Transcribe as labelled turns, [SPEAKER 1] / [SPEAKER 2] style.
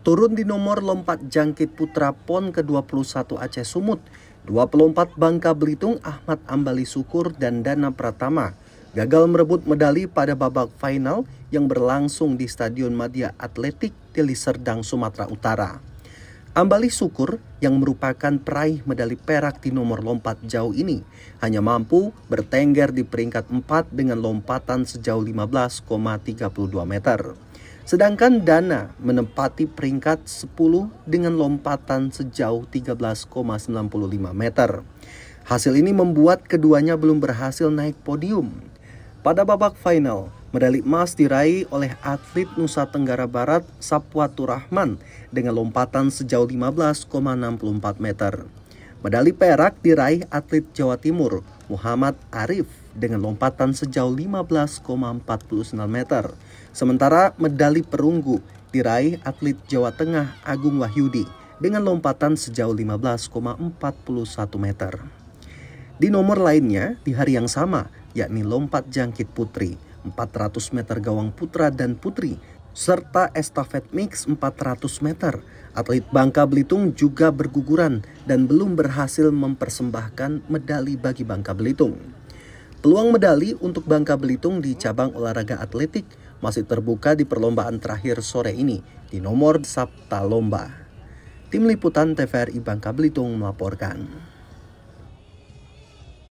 [SPEAKER 1] turun di nomor lompat jangkit putra PON ke-21 Aceh Sumut, 24 Bangka Belitung Ahmad Ambali Sukur dan Dana Pratama gagal merebut medali pada babak final yang berlangsung di Stadion Madia Atletik Deli Serdang, Sumatera Utara. Ambali Sukur yang merupakan peraih medali perak di nomor lompat jauh ini hanya mampu bertengger di peringkat 4 dengan lompatan sejauh 15,32 meter. Sedangkan Dana menempati peringkat 10 dengan lompatan sejauh 13,95 meter. Hasil ini membuat keduanya belum berhasil naik podium. Pada babak final, medali emas diraih oleh atlet Nusa Tenggara Barat Sapuatu Rahman dengan lompatan sejauh 15,64 meter. Medali perak diraih atlet Jawa Timur Muhammad Arif dengan lompatan sejauh 15,49 meter. Sementara medali perunggu diraih atlet Jawa Tengah Agung Wahyudi dengan lompatan sejauh 15,41 meter. Di nomor lainnya di hari yang sama yakni lompat jangkit putri, 400 meter gawang putra dan putri serta estafet mix 400 meter. Atlet Bangka Belitung juga berguguran dan belum berhasil mempersembahkan medali bagi Bangka Belitung. Peluang medali untuk Bangka Belitung di cabang olahraga atletik masih terbuka di perlombaan terakhir sore ini di nomor Sabta Lomba. Tim Liputan TVRI Bangka Belitung melaporkan.